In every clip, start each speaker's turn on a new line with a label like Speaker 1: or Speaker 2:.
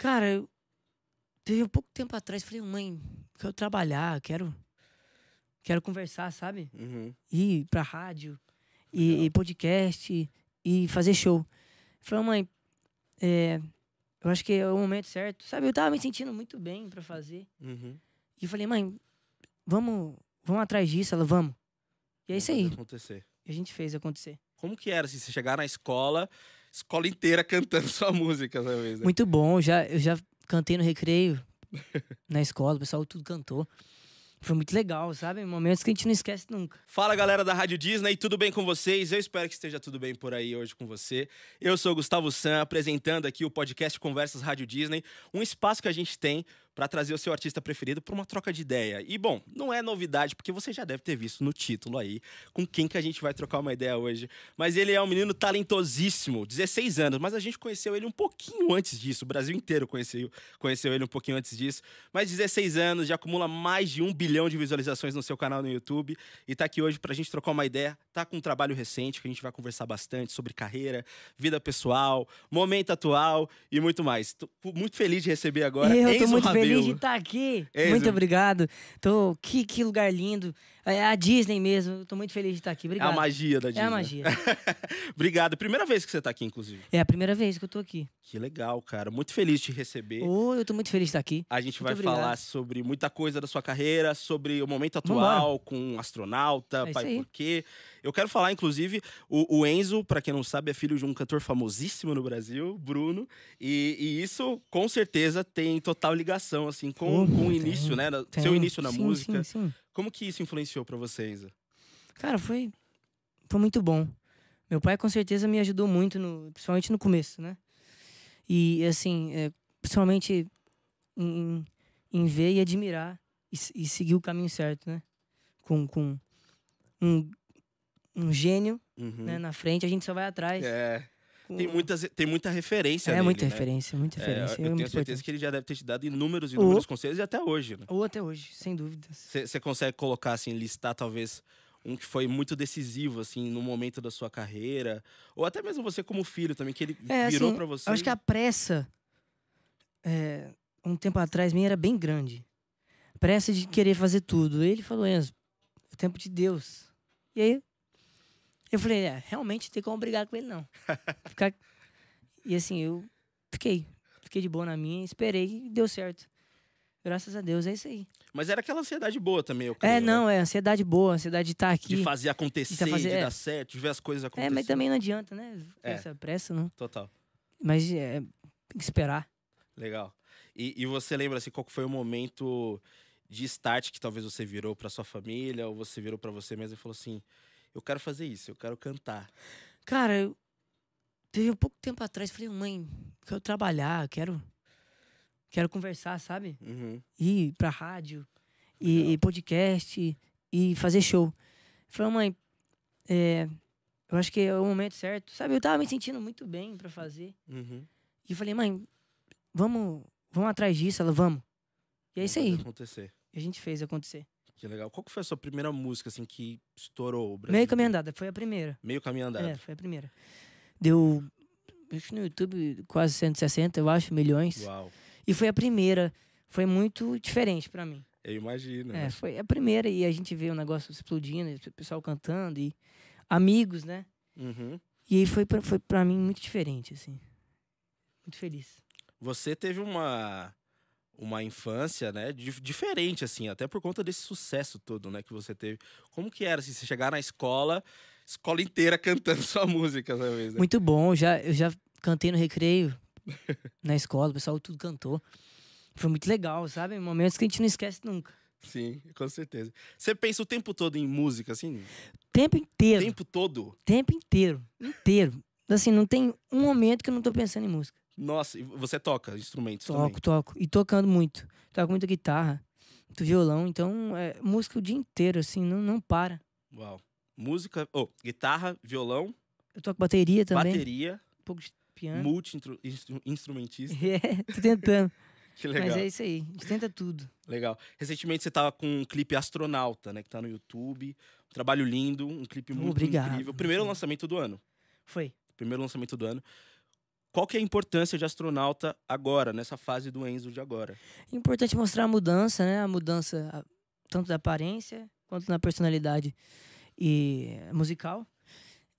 Speaker 1: Cara, eu, teve um pouco tempo atrás, falei, mãe, quero trabalhar, quero, quero conversar, sabe? Uhum. Ir pra rádio, e, podcast, e fazer show. Falei, mãe, é, eu acho que é o momento certo. Sabe, eu tava me sentindo muito bem para fazer. Uhum. E falei, mãe, vamos, vamos atrás disso. Ela, vamos. E é isso aí. Acontecer. E a gente fez acontecer. Como
Speaker 2: que era? Assim, você chegar na escola, escola inteira cantando sua música essa né? Muito bom,
Speaker 1: já, eu já cantei no recreio, na escola, o pessoal tudo cantou. Foi muito legal, sabe? Momentos que a gente não esquece nunca.
Speaker 2: Fala galera da Rádio Disney, tudo bem com vocês? Eu espero que esteja tudo bem por aí hoje com você. Eu sou Gustavo San, apresentando aqui o podcast Conversas Rádio Disney, um espaço que a gente tem para trazer o seu artista preferido para uma troca de ideia. E bom, não é novidade, porque você já deve ter visto no título aí com quem que a gente vai trocar uma ideia hoje. Mas ele é um menino talentosíssimo, 16 anos, mas a gente conheceu ele um pouquinho antes disso, o Brasil inteiro conheceu, conheceu ele um pouquinho antes disso. Mas 16 anos, já acumula mais de um bilhão de visualizações no seu canal no YouTube e tá aqui hoje para a gente trocar uma ideia. Tá com um trabalho recente que a gente vai conversar bastante sobre carreira, vida pessoal, momento atual e muito mais. Tô muito feliz de receber agora. Eu Enzo muito feliz de estar
Speaker 1: tá aqui. É muito obrigado. Tô, que, que lugar lindo. É a Disney mesmo. Tô muito feliz de estar tá aqui. Obrigado. É a magia da Disney. É a magia.
Speaker 2: obrigado. Primeira vez que você tá aqui, inclusive.
Speaker 1: É a primeira vez que eu tô aqui.
Speaker 2: Que legal, cara. Muito feliz de te receber. Oh,
Speaker 1: eu tô muito feliz de estar tá aqui.
Speaker 2: A gente muito vai obrigado. falar sobre muita coisa da sua carreira, sobre o momento atual Vambora. com um astronauta, é pai por quê. Eu quero falar, inclusive, o, o Enzo, para quem não sabe, é filho de um cantor famosíssimo no Brasil, Bruno. E, e isso, com certeza, tem total ligação, assim, com, com o início, né, tem, né? Tem. Seu início na sim, música. Sim, sim. Como que isso influenciou para você, Enzo?
Speaker 1: Cara, foi, foi muito bom. Meu pai, com certeza, me ajudou muito, no, principalmente no começo, né? E, assim, é, principalmente em, em ver e admirar e, e seguir o caminho certo, né? Com, com um um gênio uhum. né, na frente, a gente só vai atrás.
Speaker 2: É. Tem, muitas, tem muita referência. É, nele, muita né? referência, muita é, referência. É, eu, eu tenho certeza que ele já deve ter te dado inúmeros e inúmeros Ou... conselhos e até hoje. Né?
Speaker 1: Ou até hoje, sem dúvidas.
Speaker 2: Você consegue colocar, assim, listar talvez um que foi muito decisivo, assim, no momento da sua carreira? Ou até mesmo você como filho também, que ele é, assim, virou assim, pra você? Eu acho que a
Speaker 1: pressa, é, um tempo atrás, minha era bem grande. Pressa de querer fazer tudo. Ele falou, Enzo, é o tempo de Deus. E aí, eu falei, é, realmente tem como brigar com ele, não. Ficar... E assim, eu fiquei. Fiquei de boa na minha, esperei e deu certo. Graças a Deus, é isso aí.
Speaker 2: Mas era aquela ansiedade boa também, eu é, creio, É, não,
Speaker 1: é ansiedade boa, ansiedade de estar tá aqui. De fazer acontecer, de, tá fazer, de é. dar
Speaker 2: certo, de ver as coisas acontecerem. É, mas também não adianta,
Speaker 1: né? É. Essa pressa, não. Total. Mas é, tem que esperar.
Speaker 2: Legal. E, e você lembra, assim, qual foi o momento de start que talvez você virou para sua família ou você virou para você mesmo e falou assim eu quero fazer isso, eu quero cantar.
Speaker 1: Cara, eu teve um pouco tempo atrás, falei, mãe, quero trabalhar, quero quero conversar, sabe? Uhum. Ir pra rádio, e, e, podcast, e fazer show. Falei, mãe, é, eu acho que é o momento certo. Sabe, eu tava me sentindo muito bem para fazer. Uhum. E falei, mãe, vamos, vamos atrás disso. Ela, vamos. E é isso aí. Acontecer. E a gente fez acontecer. Que
Speaker 2: legal. Qual que foi a sua primeira música, assim, que estourou o Brasil? Meio Caminho
Speaker 1: Andado, foi a primeira.
Speaker 2: Meio Caminho Andado. É,
Speaker 1: foi a primeira. Deu, acho no YouTube, quase 160, eu acho, milhões. Uau. E foi a primeira. Foi muito diferente para mim. Eu imagino. É, né? foi a primeira e a gente vê o negócio explodindo, o pessoal cantando e amigos, né? Uhum. E aí foi foi pra mim muito diferente, assim. Muito feliz.
Speaker 2: Você teve uma uma infância, né, diferente assim, até por conta desse sucesso todo, né, que você teve. Como que era assim, você chegar na escola, escola inteira cantando sua música essa né? Muito
Speaker 1: bom, já eu já cantei no recreio na escola, o pessoal tudo cantou. Foi muito legal, sabe? Momentos que a gente não esquece nunca.
Speaker 2: Sim, com certeza. Você pensa o tempo todo em música assim?
Speaker 1: Tempo inteiro.
Speaker 2: Tempo todo?
Speaker 1: Tempo inteiro, inteiro. Assim, não tem um momento que eu não tô pensando em música.
Speaker 2: Nossa, você toca instrumentos
Speaker 1: toco, também? Toco, toco. E tocando muito. Toco muita guitarra, muito violão. Então, é, música o dia inteiro, assim, não, não para.
Speaker 2: Uau. Música, oh, guitarra, violão.
Speaker 1: Eu toco bateria também.
Speaker 2: Bateria. Um pouco de piano. Multi-instrumentista. é, tô
Speaker 1: tentando. que legal. Mas é isso aí, a gente tenta tudo.
Speaker 2: Legal. Recentemente você tava com um clipe Astronauta, né, que tá no YouTube. Um trabalho lindo, um clipe muito Obrigado. incrível. Primeiro lançamento do ano. Foi. Primeiro lançamento do ano qual que é a importância de astronauta agora, nessa fase do Enzo de agora?
Speaker 1: Importante mostrar a mudança, né? A mudança tanto da aparência quanto na personalidade e eh, musical.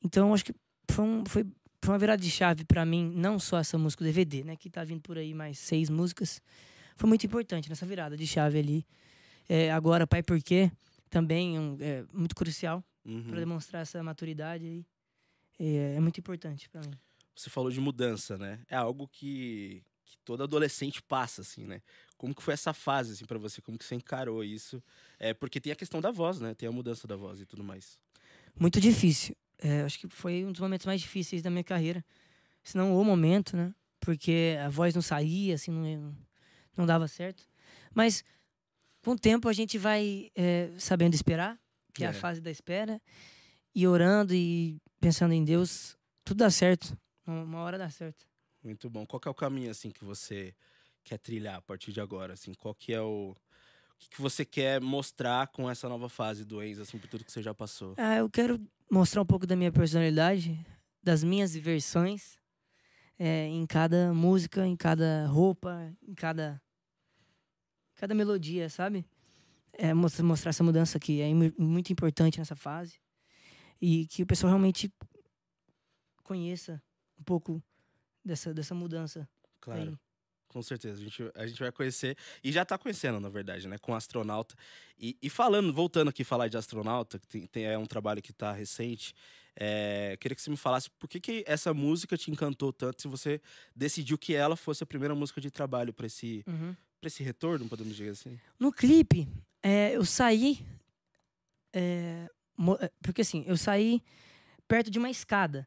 Speaker 1: Então, acho que foi, um, foi, foi uma virada de chave para mim, não só essa música, o DVD, né? Que tá vindo por aí mais seis músicas. Foi muito importante nessa virada de chave ali. É, agora, Pai Porquê, também é um, é muito crucial uhum. para demonstrar essa maturidade aí. É, é muito importante para mim
Speaker 2: você falou de mudança, né? É algo que, que todo adolescente passa, assim, né? Como que foi essa fase, assim, para você? Como que você encarou isso? É, porque tem a questão da voz, né? Tem a mudança da voz e tudo mais.
Speaker 1: Muito difícil. É, acho que foi um dos momentos mais difíceis da minha carreira. Se não o momento, né? Porque a voz não saía, assim, não, não dava certo. Mas com o tempo a gente vai é, sabendo esperar, que é. é a fase da espera, e orando e pensando em Deus, tudo dá certo. Uma hora dá certo.
Speaker 2: Muito bom. Qual é o caminho, assim, que você quer trilhar a partir de agora? Assim, qual que é o... O que você quer mostrar com essa nova fase do Enzo, assim, por tudo que você já passou? Ah, eu
Speaker 1: quero mostrar um pouco da minha personalidade, das minhas versões, é, em cada música, em cada roupa, em cada... Cada melodia, sabe? É, mostrar essa mudança que é muito importante nessa fase. E que o pessoal realmente conheça um pouco dessa, dessa mudança. Claro. Aí. Com
Speaker 2: certeza, a gente, a gente vai conhecer, e já está conhecendo, na verdade, né, com astronauta. E, e falando, voltando aqui falar de astronauta, que tem, tem é um trabalho que está recente, é, queria que você me falasse por que, que essa música te encantou tanto, se você decidiu que ela fosse a primeira música de trabalho para esse, uhum. esse retorno, podemos dizer assim?
Speaker 1: No clipe, é, eu saí. É, é porque assim, eu saí perto de uma escada.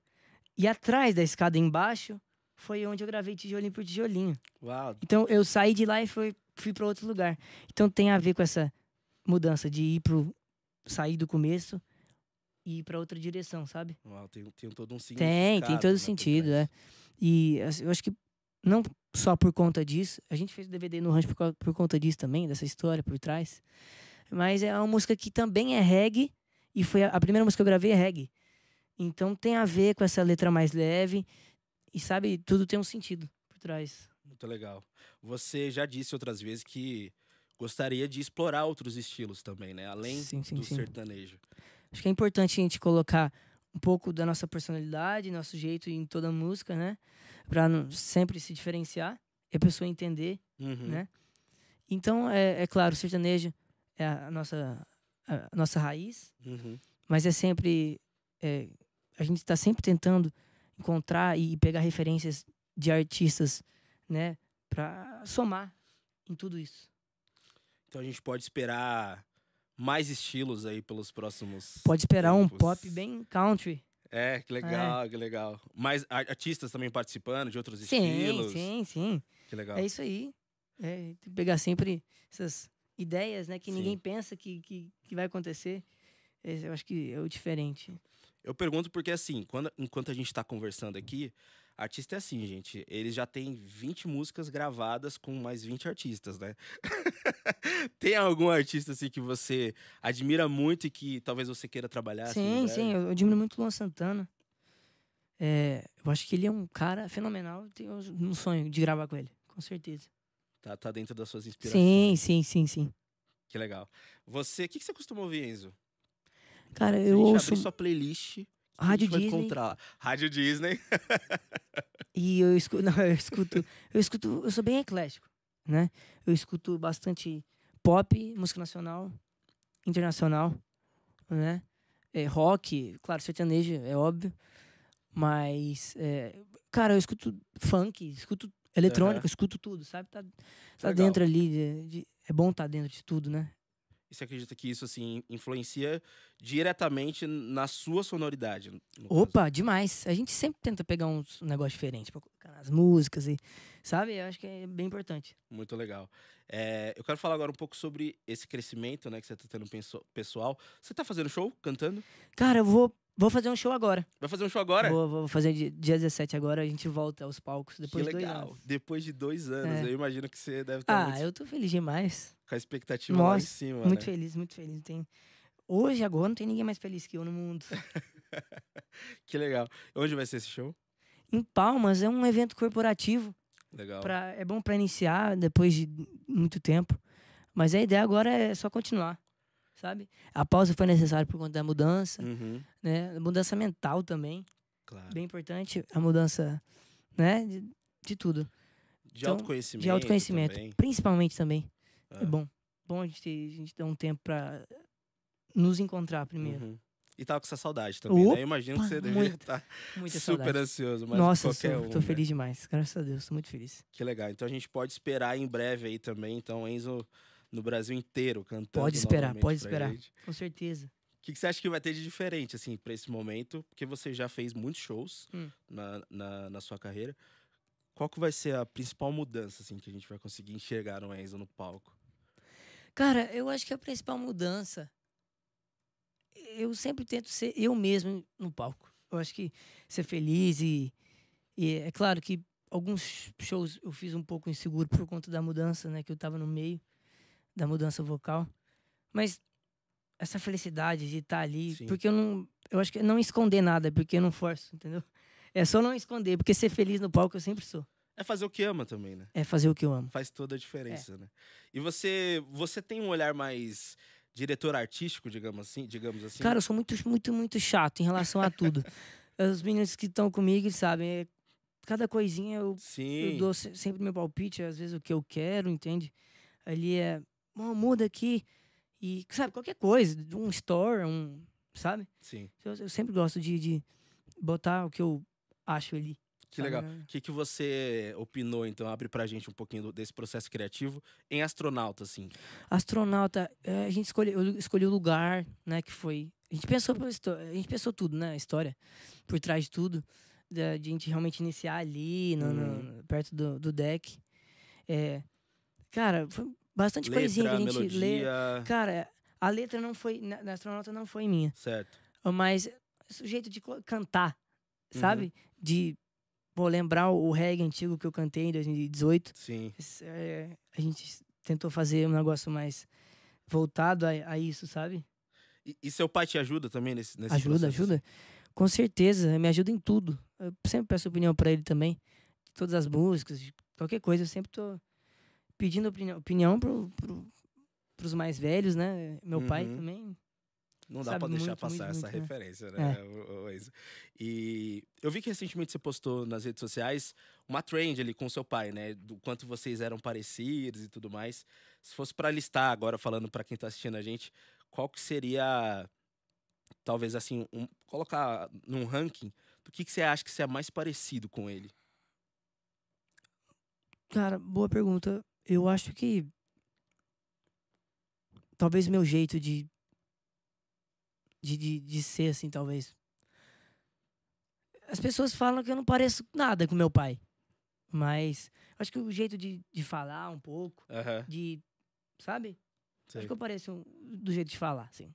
Speaker 1: E atrás da escada embaixo foi onde eu gravei tijolinho por tijolinho. Uau. Então eu saí de lá e fui, fui para outro lugar. Então tem a ver com essa mudança de ir pro. sair do começo e ir para outra direção, sabe? Uau, tem, tem todo um sentido. Tem, tem né, todo sentido, é. E assim, eu acho que não só por conta disso, a gente fez o DVD no Rancho por, por conta disso também, dessa história por trás. Mas é uma música que também é reggae e foi a, a primeira música que eu gravei é reggae. Então tem a ver com essa letra mais leve. E sabe, tudo tem um sentido por trás.
Speaker 2: Muito legal. Você já disse outras vezes que gostaria de explorar outros estilos também, né? Além
Speaker 1: sim, sim, do sim. sertanejo. Acho que é importante a gente colocar um pouco da nossa personalidade, nosso jeito em toda música, né? Pra sempre se diferenciar e a pessoa entender, uhum. né? Então, é, é claro, o sertanejo é a nossa, a nossa raiz, uhum. mas é sempre é, a gente está sempre tentando encontrar e pegar referências de artistas, né, para somar em tudo isso.
Speaker 2: Então a gente pode esperar mais estilos aí pelos próximos. Pode esperar tempos. um
Speaker 1: pop bem country.
Speaker 2: É, que legal, é. que legal. Mais artistas também participando de outros sim, estilos. Sim, sim, sim. Que legal. É isso
Speaker 1: aí. É, tem que pegar sempre essas ideias, né, que sim. ninguém pensa que, que, que vai acontecer. Eu acho que é o diferente.
Speaker 2: Eu pergunto porque, assim, quando, enquanto a gente está conversando aqui, artista é assim, gente. Ele já tem 20 músicas gravadas com mais 20 artistas, né? tem algum artista, assim, que você admira muito e que talvez você queira trabalhar? Sim, assim, sim. Eu
Speaker 1: admiro muito o Luan Santana. É, eu acho que ele é um cara fenomenal. Tenho um sonho de gravar com ele, com certeza.
Speaker 2: Tá, tá dentro das suas inspirações.
Speaker 1: Sim, sim, sim, sim.
Speaker 2: Que legal. Você, o que, que você costuma ouvir, Enzo?
Speaker 1: Cara, eu ouço. Abrir sua
Speaker 2: playlist.
Speaker 1: Rádio Disney.
Speaker 2: Rádio Disney.
Speaker 1: e eu escuto, não, eu escuto, eu escuto, eu sou bem eclético, né? Eu escuto bastante pop, música nacional, internacional, né? É, rock, claro, sertanejo, é óbvio. Mas, é, cara, eu escuto funk, escuto eletrônico, uhum. escuto tudo, sabe? Tá, tá dentro ali, de, de, é bom estar tá dentro de tudo, né?
Speaker 2: você acredita que isso, assim, influencia diretamente na sua sonoridade?
Speaker 1: Opa, caso. demais. A gente sempre tenta pegar um negócio diferente para colocar nas músicas e, sabe? Eu acho que é bem importante.
Speaker 2: Muito legal. É, eu quero falar agora um pouco sobre esse crescimento, né, que você tá tendo pessoal. Você tá fazendo show, cantando?
Speaker 1: Cara, eu vou Vou fazer um show agora.
Speaker 2: Vai fazer um show agora? Vou,
Speaker 1: vou fazer dia 17 agora, a gente volta aos palcos depois que de legal. dois
Speaker 2: anos. Depois de dois anos, é. eu imagino que você deve estar. Ah, muito... eu
Speaker 1: tô feliz demais.
Speaker 2: Com a expectativa Nossa, lá em cima. Muito né?
Speaker 1: feliz, muito feliz. Tem... Hoje, agora, não tem ninguém mais feliz que eu no mundo.
Speaker 2: que legal. Onde vai ser esse show?
Speaker 1: Em Palmas, é um evento corporativo.
Speaker 2: Legal. Pra...
Speaker 1: É bom para iniciar depois de muito tempo. Mas a ideia agora é só continuar sabe? A pausa foi necessária por conta da mudança, uhum. né? Mudança mental também. Claro. Bem importante a mudança, né? De, de tudo. De então, autoconhecimento. De autoconhecimento, também. principalmente também. Ah. É bom. Bom a gente, a gente dar um tempo para nos encontrar primeiro. Uhum. E tava com essa saudade também, né? Opa, né? Eu imagino que você devia estar tá super saudade. ansioso, mas Nossa, qualquer sou, um, tô né? feliz demais. Graças a Deus, tô muito feliz.
Speaker 2: Que legal. Então a gente pode esperar em breve aí também. Então, Enzo no Brasil inteiro cantando. Pode esperar, pode esperar.
Speaker 1: Gente. Com certeza.
Speaker 2: O que, que, você acha que vai ter de diferente, assim, para esse momento? Porque você já fez muitos shows hum. na, na, na, sua carreira. Qual que vai ser a principal mudança, assim, que a gente vai conseguir enxergar um Enzo no palco?
Speaker 1: Cara, eu acho que a principal mudança. Eu sempre tento ser eu mesmo no palco. Eu acho que ser feliz e. E é claro que alguns shows eu fiz um pouco inseguro por conta da mudança, né? Que eu tava no meio da mudança vocal. Mas essa felicidade de estar tá ali, Sim. porque eu não. Eu acho que não esconder nada, porque eu não forço, entendeu? É só não esconder, porque ser feliz no palco eu sempre sou.
Speaker 2: É fazer o que ama também, né?
Speaker 1: É fazer o que eu amo. Faz
Speaker 2: toda a diferença, é. né? E você, você tem um olhar mais diretor artístico, digamos assim, digamos assim? Cara, eu sou
Speaker 1: muito, muito, muito chato em relação a tudo. Os meninos que estão comigo, eles sabem. É, cada coisinha eu, eu, dou sempre meu palpite, às vezes o que eu quero, entende? Ali é uma muda aqui. E, sabe, qualquer coisa, um store, um. Sabe? Sim. Eu, eu sempre gosto de, de, botar o que eu acho ali.
Speaker 2: Que sabe? legal. O que, que você opinou, então? Abre pra gente um pouquinho desse processo criativo em astronauta, assim.
Speaker 1: Astronauta, é, a gente escolheu, eu escolhi o lugar, né, que foi. A gente pensou, a gente pensou tudo, né? A história, por trás de tudo. Da, de a gente realmente iniciar ali, no, hum. no, perto do, do deck. É, cara, foi bastante letra, coisinha que a gente melodia. lê. Cara, a letra não foi. Na astronauta não foi minha. Certo. Mas o jeito de cantar, uhum. sabe? Uhum. De vou lembrar o reggae antigo que eu cantei em 2018. Sim. É, a gente tentou fazer um negócio mais voltado a, a isso, sabe?
Speaker 2: E, e, seu pai te ajuda também nesse, nesse Ajuda, processo?
Speaker 1: ajuda. Com certeza, me ajuda em tudo. Eu sempre peço opinião para ele também. De todas as músicas, qualquer coisa, eu sempre tô pedindo opinião, pro, pro, pros mais velhos, né? Meu uhum. pai também. Não dá para deixar muito, passar muito, essa muito, né? referência, né?
Speaker 2: É. E eu vi que recentemente você postou nas redes sociais uma trend ali com seu pai, né? Do quanto vocês eram parecidos e tudo mais. Se fosse para listar agora, falando para quem tá assistindo a gente, qual que seria, talvez assim, um, colocar num ranking do que, que você acha que você é mais parecido com ele?
Speaker 1: Cara, boa pergunta eu acho que talvez meu jeito de de, de, de ser assim, talvez. As pessoas falam que eu não pareço nada com meu pai. Mas acho que o jeito de, de falar um pouco, de. Sabe? Acho que eu pareço um, do jeito de falar, assim.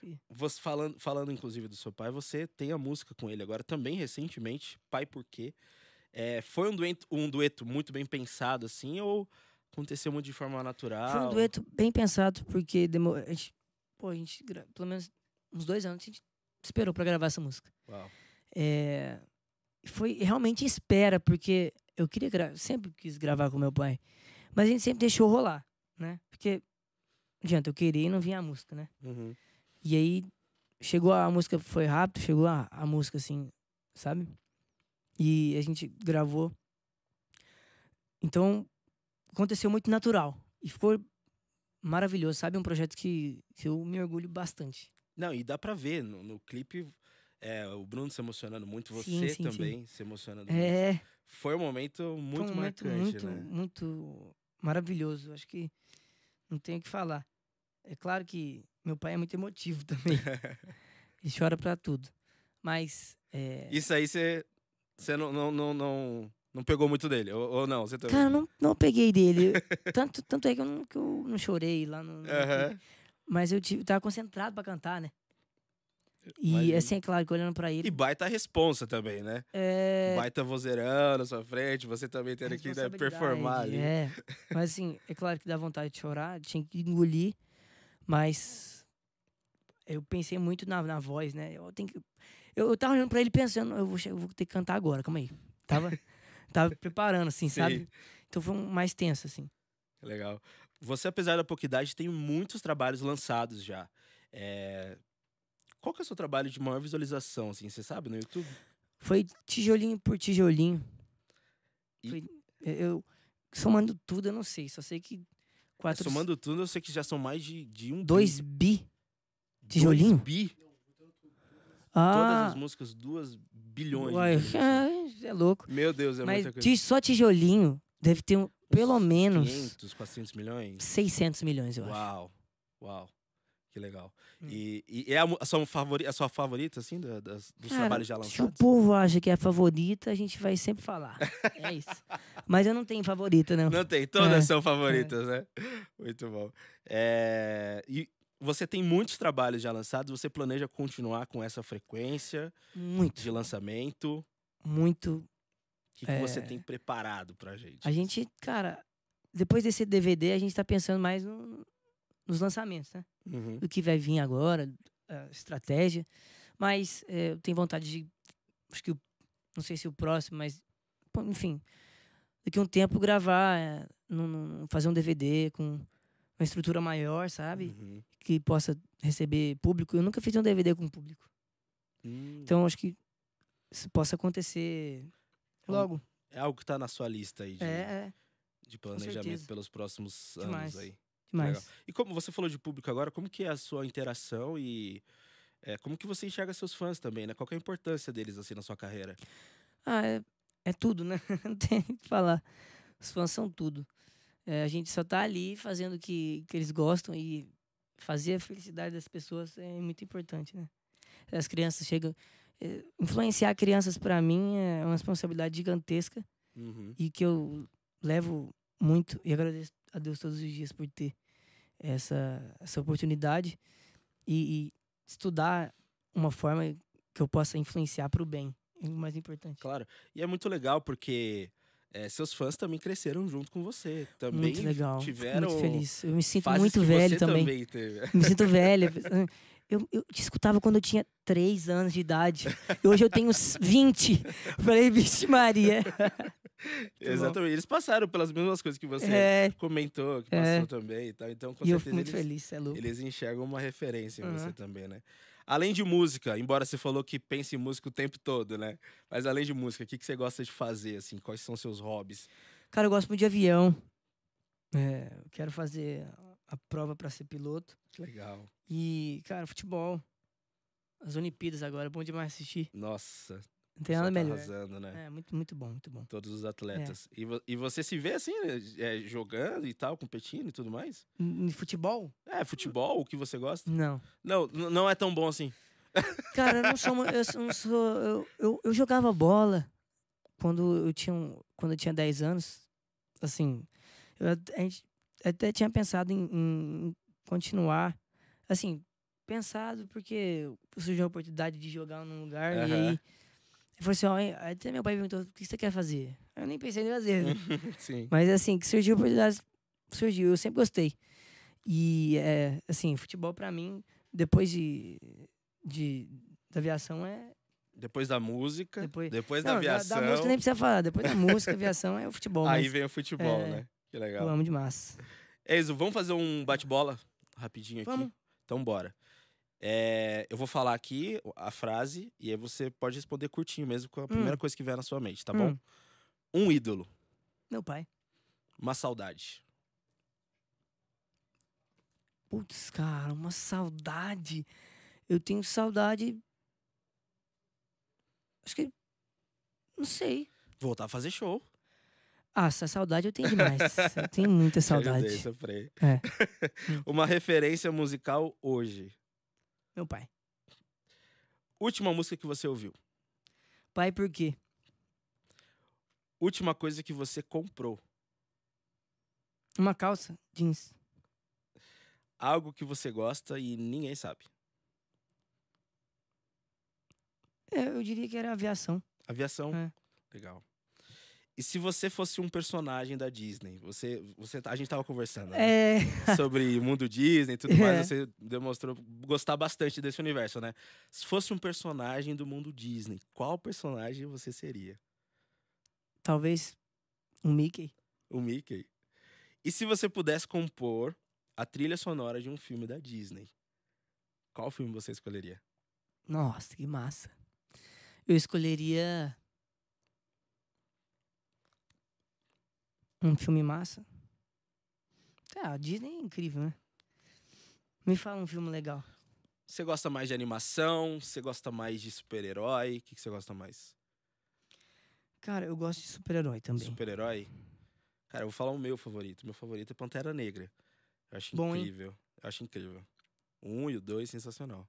Speaker 1: Que...
Speaker 2: Você falando, falando, inclusive, do seu pai, você tem a música com ele agora também, recentemente, Pai Por Quê? É, foi um dueto, um dueto muito bem pensado, assim, ou aconteceu muito de forma natural? Foi um dueto
Speaker 1: bem pensado, porque demor... a gente, pô, a gente, pelo menos uns dois anos, a gente esperou para gravar essa música. Uau. É, foi realmente espera, porque eu queria gra... sempre quis gravar com meu pai, mas a gente sempre deixou rolar, né? Porque diante adianta, eu queria e não vinha a música, né? Uhum. E aí chegou a, a música, foi rápido, chegou a, a música assim, sabe? E a gente gravou. Então, aconteceu muito natural. E ficou maravilhoso, sabe? É um projeto que, que eu me orgulho bastante.
Speaker 2: Não, e dá pra ver no, no clipe é, o Bruno se emocionando muito, você sim, sim, também sim. se emocionando é... muito. Foi um momento muito momento muito, né?
Speaker 1: Muito maravilhoso. Acho que não tenho o que falar. É claro que meu pai é muito emotivo também. Ele chora pra tudo. Mas. É...
Speaker 2: Isso aí você você não, não, não, não, não pegou muito dele, ou, ou não? Você Cara, não, não
Speaker 1: peguei dele. tanto, tanto é que eu, não, que eu não chorei lá no. Uhum. Mas eu tive, tava concentrado pra cantar, né? E Imagina. assim, é claro que olhando pra ele. E
Speaker 2: baita responsa também, né? É... Baita vozeirão na sua frente, você também tendo que né, performar ali. É.
Speaker 1: Mas assim, é claro que dá vontade de chorar, tinha que engolir, mas eu pensei muito na, na voz, né? Eu, tenho que, eu, eu tava olhando pra ele pensando, eu vou, eu vou ter que cantar agora, calma aí. Tava, tava preparando, assim, Sim. sabe? Então foi um mais tenso, assim.
Speaker 2: Legal. Você, apesar da pouca idade, tem muitos trabalhos lançados já. É... Qual que é o seu trabalho de maior visualização, assim? Você sabe, no YouTube?
Speaker 1: Foi tijolinho por tijolinho. E... Foi... Eu, somando tudo, eu não sei. Só sei que... É,
Speaker 2: quatro... É, somando tudo, eu sei que já são mais de, de um... Dois
Speaker 1: bi. bi Tijolinho? bi. Ah. Todas as
Speaker 2: músicas, duas bilhões. Uai, assim. é, louco. Meu Deus, é Mas muita coisa. Só tijolinho
Speaker 1: deve ter um, pelo menos. 500, 400 milhões? 600 milhões, eu uau, acho.
Speaker 2: Uau, uau. Que legal. Hum. E, e, é a sua, favorita, a sua favorita, assim, dos Cara, trabalhos já lançados? Se o
Speaker 1: povo acha que é a favorita, a gente vai sempre falar. É isso. Mas eu não tenho favorita, não. Não
Speaker 2: tem. Todas é. são favoritas, é. né? Muito bom. É... E você tem muitos trabalhos já lançados, você planeja continuar com essa frequência muito. de lançamento?
Speaker 1: Muito. O que, que é... você tem
Speaker 2: preparado pra gente? A gente,
Speaker 1: cara, depois desse DVD, a gente tá pensando mais no, nos lançamentos, né? Uhum. O que vai vir agora, a estratégia. Mas é, eu tenho vontade de. Acho que. Eu, não sei se o próximo, mas. Enfim. Daqui a um tempo gravar, é, num, fazer um DVD com uma estrutura maior, sabe? Uhum. Que possa receber público. Eu nunca fiz um DVD com público. Hum. Então acho que isso possa acontecer então, logo.
Speaker 2: É algo que está na sua lista aí de, é, é.
Speaker 1: de planejamento pelos
Speaker 2: próximos Demais. anos aí. Demais. E como você falou de público agora, como que é a sua interação e é, como que você enxerga seus fãs também, né? Qual é a importância deles assim na sua
Speaker 1: carreira? Ah, é, é tudo, né? Não tem o que falar. Os fãs são tudo. É, a gente só tá ali fazendo o que, que eles gostam e fazer a felicidade das pessoas é muito importante, né? As crianças chegam. É, influenciar crianças para mim é uma responsabilidade gigantesca uhum. e que eu levo muito e agradeço a Deus todos os dias por ter essa, essa oportunidade e, e estudar uma forma que eu possa influenciar para o bem. É o mais importante.
Speaker 2: Claro. E é muito legal porque é, seus fãs também cresceram junto com você. Também muito legal. tiveram. muito feliz. Eu me sinto muito velho também. também me sinto velho.
Speaker 1: Eu, eu te escutava quando eu tinha 3 anos de idade. Hoje eu tenho 20. Eu falei, vixe Maria. Exatamente.
Speaker 2: Eles passaram pelas mesmas coisas que você é. comentou, que é. passou também e tal. Então, com e certeza. Eu muito eles, feliz, é Eles enxergam uma referência em uhum. você também, né? Além de música, embora você falou que pense em música o tempo todo, né? Mas além de música, o que, que você gosta de fazer, assim? Quais são seus hobbies?
Speaker 1: Cara, eu gosto muito de avião. É, eu quero fazer a prova para ser piloto. Que Legal. E, cara, futebol. As Olimpíadas agora, é bom demais assistir. Nossa, não tá melhor. Arrasando, né? É, muito, muito bom, muito bom.
Speaker 2: Todos os atletas. É. E, vo e você se vê assim, é, jogando e tal, competindo e tudo mais?
Speaker 1: Em futebol?
Speaker 2: É, futebol, o que você gosta? Não. Não, não é tão bom assim.
Speaker 1: Cara, eu não sou. eu, sou eu, eu, eu, jogava bola quando eu tinha, um, quando eu tinha 10 anos. Assim, eu, a gente até tinha pensado em, em continuar. Assim, pensado porque surgiu a oportunidade de jogar num lugar uhum. e aí falou assim: ó, até meu pai perguntou: o que você quer fazer? Eu nem pensei em fazer, né? Mas assim, que surgiu oportunidade, surgiu. Eu sempre gostei. E, é, assim, futebol para mim, depois de, de, da aviação, é.
Speaker 2: Depois da música, depois, depois não, da aviação. Da, da, música nem precisa falar, depois da música, aviação é o futebol. Aí mas, vem o futebol, é, né? Que legal. Eu amo demais. É isso, vamos fazer um bate-bola rapidinho vamos. aqui? Então bora. É, eu vou falar aqui a frase e aí você pode responder curtinho mesmo com a hum. primeira coisa que vier na sua mente, tá hum. bom? Um ídolo. Meu pai. Uma saudade.
Speaker 1: Putz, cara, uma saudade. Eu tenho saudade. Acho que. Não sei.
Speaker 2: Voltar a fazer show.
Speaker 1: Ah, essa saudade eu tenho demais. eu tenho muita saudade. Eu sofri. É.
Speaker 2: uma referência musical hoje. Meu pai. Última música que você ouviu? Pai, por quê? Última coisa que você comprou?
Speaker 1: Uma calça jeans.
Speaker 2: Algo que você gosta e ninguém sabe.
Speaker 1: É, eu diria que era aviação.
Speaker 2: Aviação? É. Legal. E se você fosse um personagem da Disney? Você, você a gente tava conversando né? é... sobre mundo Disney e tudo mais. É. Você demonstrou gostar bastante desse universo, né? Se fosse um personagem do mundo Disney, qual personagem você seria?
Speaker 1: Talvez um Mickey.
Speaker 2: O Mickey. E se você pudesse compor a trilha sonora de um filme da Disney, qual filme você escolheria?
Speaker 1: Nossa, que massa. Eu escolheria Um filme massa. Ah, a Disney é incrível, né? Me fala um filme legal.
Speaker 2: Você gosta mais de animação? Você gosta mais de super-herói? O que, que você gosta mais?
Speaker 1: Cara, eu gosto de super-herói também.
Speaker 2: Super-herói? Cara, eu vou falar o meu favorito. Meu favorito é Pantera Negra. Eu acho Bom, incrível. Hein? Eu acho incrível. O um e o dois, sensacional.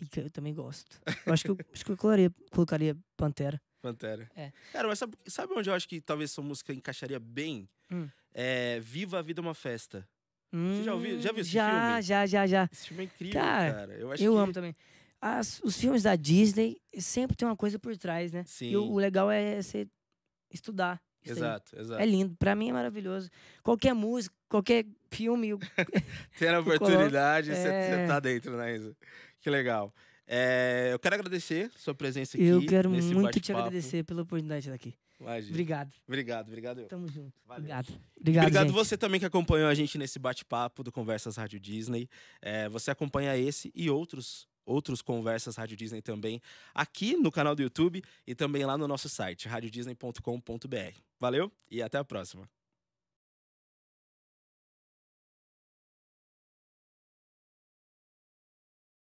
Speaker 1: E que eu também gosto. Eu acho que eu, acho que eu colocaria, colocaria Pantera.
Speaker 2: Pantera. É. Cara, mas sabe, sabe, onde eu acho que talvez sua música encaixaria bem? Hum. É, Viva a Vida é uma Festa.
Speaker 1: Hum, Você já ouviu? Já viu esse hum, já, filme? Já, já, já. Esse filme é incrível, cara. Tá, cara. Eu, eu que... amo também. As, os filmes da Disney sempre tem uma coisa por trás, né? Sim. E o, o legal é você estudar exato, aí. exato. É lindo, para mim é maravilhoso. Qualquer música, qualquer filme. Ter a oportunidade, você é... tá dentro,
Speaker 2: né, Isa? Que legal. É, eu quero agradecer sua presença aqui. Eu quero muito te agradecer
Speaker 1: pela oportunidade daqui aqui. Imagina. Obrigado.
Speaker 2: Obrigado, obrigado. Eu.
Speaker 1: Tamo junto. Valeu. Obrigado. Obrigado, obrigado gente.
Speaker 2: você também que acompanhou a gente nesse bate-papo do Conversas Rádio Disney. É, você acompanha esse e outros outros conversas Rádio Disney também aqui no canal do YouTube e também lá no nosso site, radiodisney.com.br. Valeu e até a próxima.